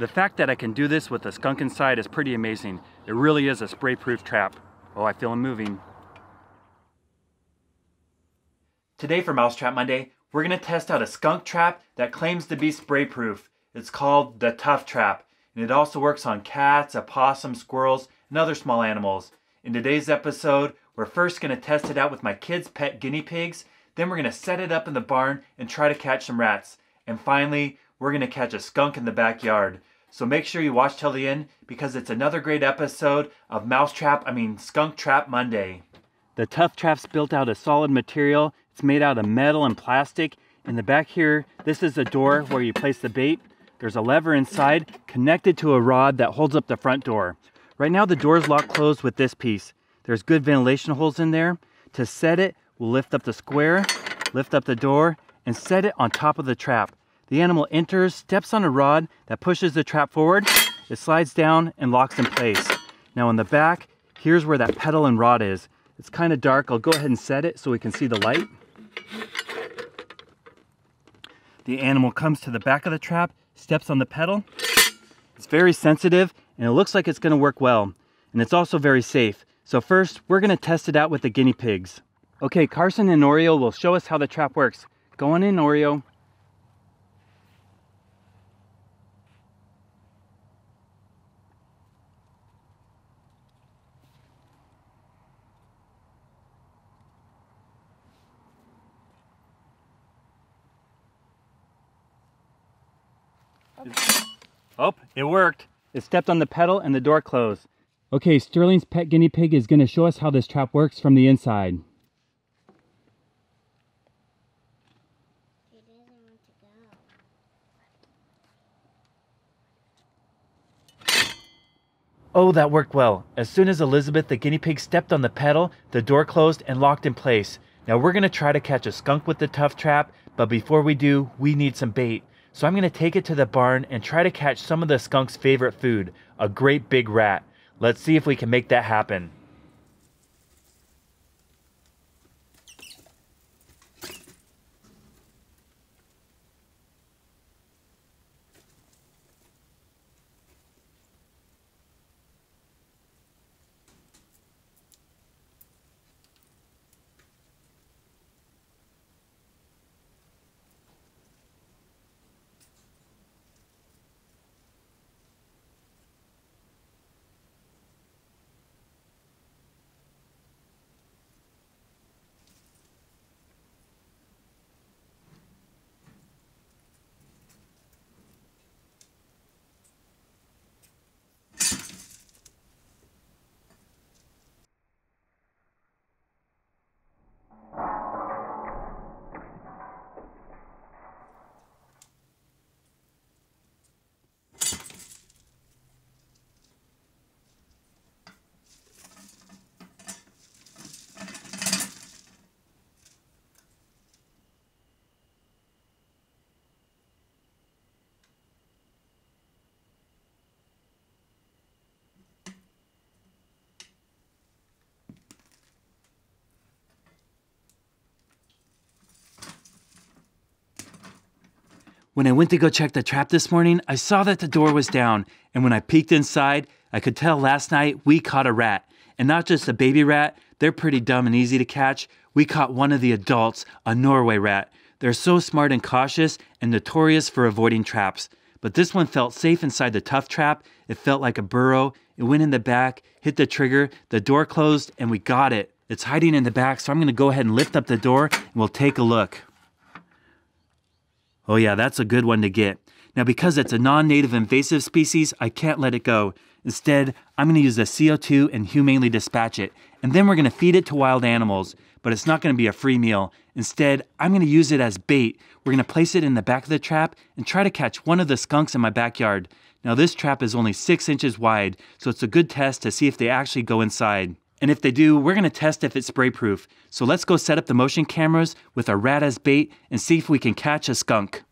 The fact that I can do this with a skunk inside is pretty amazing. It really is a spray-proof trap. Oh, I feel him moving. Today for Mousetrap Monday, we're gonna test out a skunk trap that claims to be spray-proof. It's called the Tough Trap, and it also works on cats, opossums, squirrels, and other small animals. In today's episode, we're first gonna test it out with my kids' pet guinea pigs, then we're gonna set it up in the barn and try to catch some rats. And finally, we're gonna catch a skunk in the backyard. So make sure you watch till the end because it's another great episode of Mousetrap, I mean Skunk Trap Monday. The Tough Trap's built out of solid material. It's made out of metal and plastic. In the back here, this is the door where you place the bait. There's a lever inside connected to a rod that holds up the front door. Right now the door is locked closed with this piece. There's good ventilation holes in there. To set it, we'll lift up the square, lift up the door, and set it on top of the trap. The animal enters, steps on a rod that pushes the trap forward, it slides down and locks in place. Now on the back, here's where that pedal and rod is. It's kind of dark, I'll go ahead and set it so we can see the light. The animal comes to the back of the trap, steps on the pedal. It's very sensitive and it looks like it's gonna work well. And it's also very safe. So first, we're gonna test it out with the guinea pigs. Okay, Carson and Oreo will show us how the trap works. Go on in, Oreo. Oh, it worked. It stepped on the pedal and the door closed. Okay, Sterling's pet guinea pig is gonna show us how this trap works from the inside. Oh, that worked well. As soon as Elizabeth the guinea pig stepped on the pedal, the door closed and locked in place. Now we're going to try to catch a skunk with the tough trap, but before we do, we need some bait. So I'm going to take it to the barn and try to catch some of the skunk's favorite food, a great big rat. Let's see if we can make that happen. When I went to go check the trap this morning, I saw that the door was down, and when I peeked inside, I could tell last night we caught a rat. And not just a baby rat, they're pretty dumb and easy to catch. We caught one of the adults, a Norway rat. They're so smart and cautious and notorious for avoiding traps. But this one felt safe inside the tough trap. It felt like a burrow. It went in the back, hit the trigger, the door closed, and we got it. It's hiding in the back, so I'm gonna go ahead and lift up the door and we'll take a look. Oh yeah, that's a good one to get. Now because it's a non-native invasive species, I can't let it go. Instead, I'm gonna use the CO2 and humanely dispatch it, and then we're gonna feed it to wild animals, but it's not gonna be a free meal. Instead, I'm gonna use it as bait. We're gonna place it in the back of the trap and try to catch one of the skunks in my backyard. Now this trap is only six inches wide, so it's a good test to see if they actually go inside. And if they do, we're gonna test if it's spray proof. So let's go set up the motion cameras with our rat as bait and see if we can catch a skunk.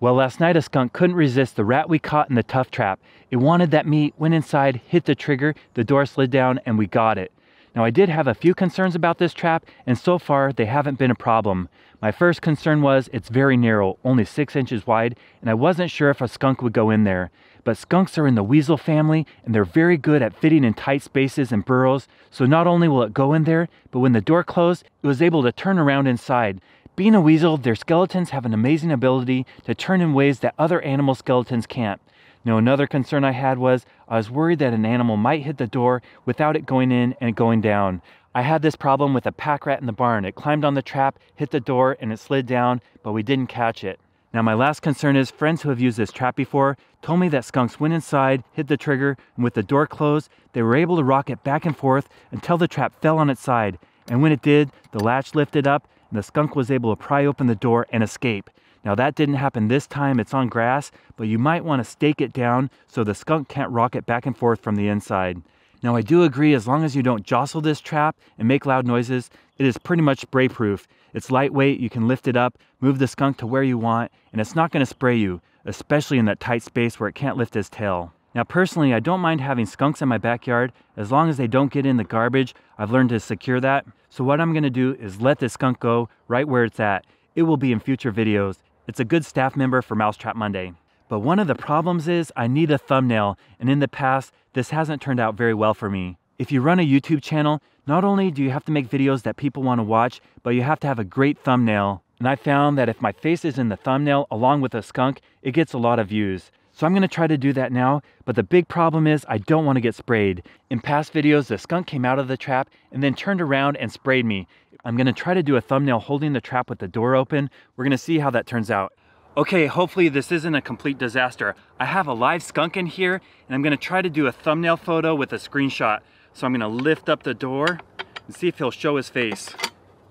Well, last night a skunk couldn't resist the rat we caught in the tough trap. It wanted that meat, went inside, hit the trigger, the door slid down, and we got it. Now, I did have a few concerns about this trap, and so far they haven't been a problem. My first concern was it's very narrow, only six inches wide, and I wasn't sure if a skunk would go in there. But skunks are in the weasel family, and they're very good at fitting in tight spaces and burrows, so not only will it go in there, but when the door closed, it was able to turn around inside. Being a weasel, their skeletons have an amazing ability to turn in ways that other animal skeletons can't. Now, another concern I had was I was worried that an animal might hit the door without it going in and going down. I had this problem with a pack rat in the barn. It climbed on the trap, hit the door, and it slid down, but we didn't catch it. Now, my last concern is friends who have used this trap before told me that skunks went inside, hit the trigger, and with the door closed, they were able to rock it back and forth until the trap fell on its side. And when it did, the latch lifted up and the skunk was able to pry open the door and escape. Now that didn't happen this time, it's on grass, but you might want to stake it down so the skunk can't rock it back and forth from the inside. Now I do agree, as long as you don't jostle this trap and make loud noises, it is pretty much spray proof. It's lightweight, you can lift it up, move the skunk to where you want, and it's not going to spray you, especially in that tight space where it can't lift its tail. Now, personally, I don't mind having skunks in my backyard as long as they don't get in the garbage. I've learned to secure that. So, what I'm gonna do is let this skunk go right where it's at. It will be in future videos. It's a good staff member for Mousetrap Monday. But one of the problems is I need a thumbnail, and in the past, this hasn't turned out very well for me. If you run a YouTube channel, not only do you have to make videos that people wanna watch, but you have to have a great thumbnail. And I found that if my face is in the thumbnail along with a skunk, it gets a lot of views. So I'm gonna try to do that now, but the big problem is I don't wanna get sprayed. In past videos, the skunk came out of the trap and then turned around and sprayed me. I'm gonna try to do a thumbnail holding the trap with the door open. We're gonna see how that turns out. Okay, hopefully this isn't a complete disaster. I have a live skunk in here and I'm gonna try to do a thumbnail photo with a screenshot. So I'm gonna lift up the door and see if he'll show his face.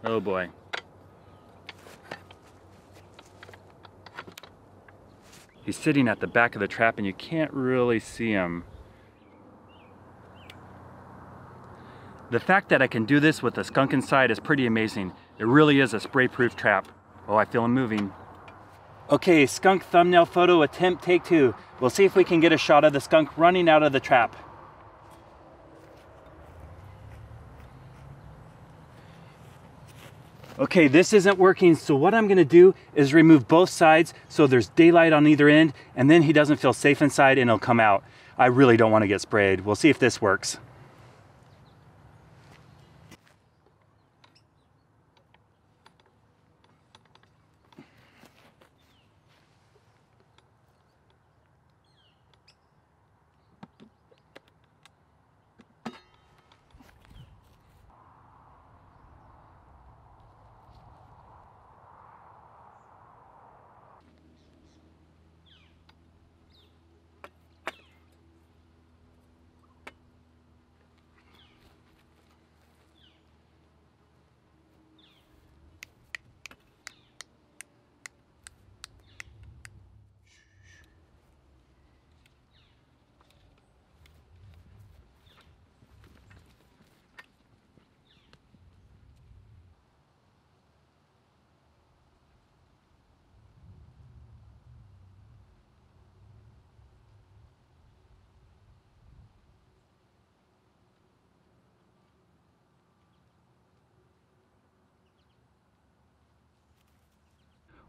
Oh boy. he's sitting at the back of the trap and you can't really see him. The fact that I can do this with a skunk inside is pretty amazing. It really is a spray-proof trap. Oh, I feel him moving. Okay, skunk thumbnail photo attempt take two. We'll see if we can get a shot of the skunk running out of the trap. okay, this isn't working. So what I'm gonna do is remove both sides so there's daylight on either end and then he doesn't feel safe inside and he'll come out. I really don't wanna get sprayed. We'll see if this works.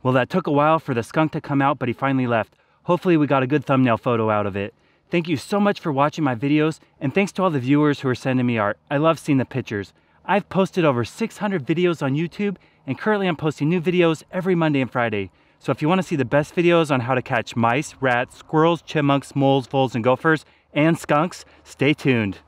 Well, that took a while for the skunk to come out, but he finally left. Hopefully we got a good thumbnail photo out of it. Thank you so much for watching my videos, and thanks to all the viewers who are sending me art. I love seeing the pictures. I've posted over 600 videos on YouTube, and currently I'm posting new videos every Monday and Friday. So if you wanna see the best videos on how to catch mice, rats, squirrels, chipmunks, moles, voles, and gophers, and skunks, stay tuned.